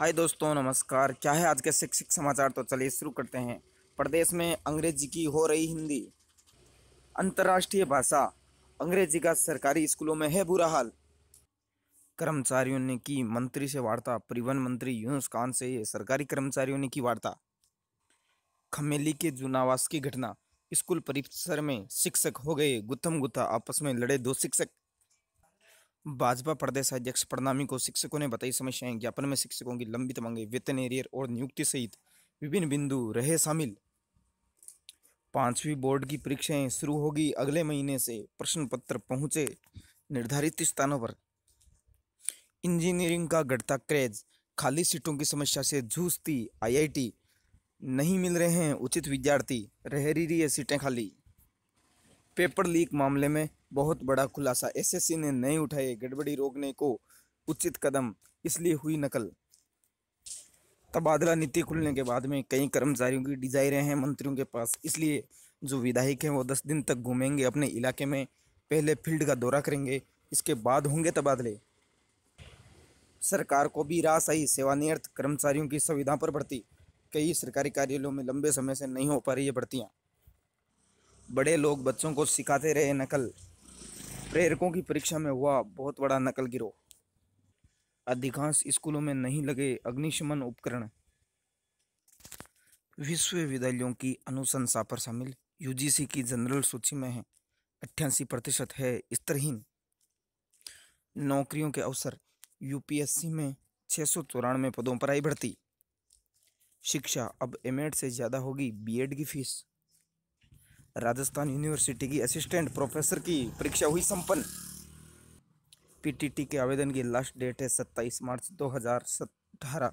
हाय दोस्तों नमस्कार क्या है आज के शिक्षक समाचार तो चलिए शुरू करते हैं प्रदेश में अंग्रेजी की हो रही हिंदी अंतर्राष्ट्रीय भाषा अंग्रेजी का सरकारी स्कूलों में है बुरा हाल कर्मचारियों ने की मंत्री से वार्ता परिवहन मंत्री यूनुस खान से सरकारी कर्मचारियों ने की वार्ता खमेली के जूनावास की घटना स्कूल परिसर में शिक्षक हो गए गुत्थम गुत्था आपस में लड़े दो शिक्षक भाजपा प्रदेश अध्यक्ष प्रणामी को शिक्षकों ने बताई समस्याएं ज्ञापन में शिक्षकों की लंबित मांगे वेतन एरियर और नियुक्ति सहित विभिन्न बिंदु रहे शामिल पांचवी बोर्ड की परीक्षाएं शुरू होगी अगले महीने से प्रश्न पत्र पहुंचे निर्धारित स्थानों पर इंजीनियरिंग का घटता क्रेज खाली सीटों की समस्या से जूझती आईआईटी नहीं मिल रहे हैं उचित विद्यार्थी रह रही है सीटें खाली पेपर लीक मामले में बहुत बड़ा खुलासा एसएससी ने नहीं उठाए गड़बड़ी रोकने को उचित कदम इसलिए हुई नकल तबादला नीति खुलने के बाद में कई कर्मचारियों की डिजायरें हैं मंत्रियों के पास इसलिए जो विधायक हैं वो दस दिन तक घूमेंगे अपने इलाके में पहले फील्ड का दौरा करेंगे इसके बाद होंगे तबादले सरकार को भी रास आई सेवानियत कर्मचारियों की सुविधा पर भर्ती कई सरकारी कार्यालयों में लंबे समय से नहीं हो पा रही है भर्तियाँ बड़े लोग बच्चों को सिखाते रहे नकल प्रेरकों की परीक्षा में हुआ बहुत बड़ा नकल गिरोह अधिकांश स्कूलों में नहीं लगे अग्निशमन उपकरण विश्वविद्यालयों की अनुशंसा पर शामिल यूजीसी की जनरल सूची में है अट्ठासी प्रतिशत है स्तरहीन नौकरियों के अवसर यूपीएससी में छः सौ चौरानवे पदों पर आई भर्ती शिक्षा अब एमएड से ज़्यादा होगी बीएड की फीस राजस्थान यूनिवर्सिटी की असिस्टेंट प्रोफेसर की परीक्षा हुई संपन्न पीटीटी के आवेदन की लास्ट डेट है सत्ताईस मार्च दो हज़ार अठारह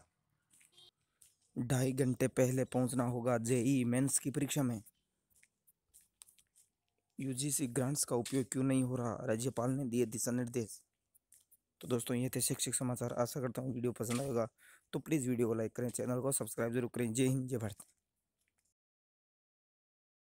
ढाई घंटे पहले पहुंचना होगा जेई मेंस की परीक्षा में यूजीसी ग्रांट्स का उपयोग क्यों नहीं हो रहा राज्यपाल ने दिए दिशा निर्देश तो दोस्तों ये थे शिक्षक समाचार आशा करता हूँ वीडियो पसंद आएगा तो प्लीज़ वीडियो को लाइक करें चैनल को सब्सक्राइब जरूर करें जय हिंद जय भारत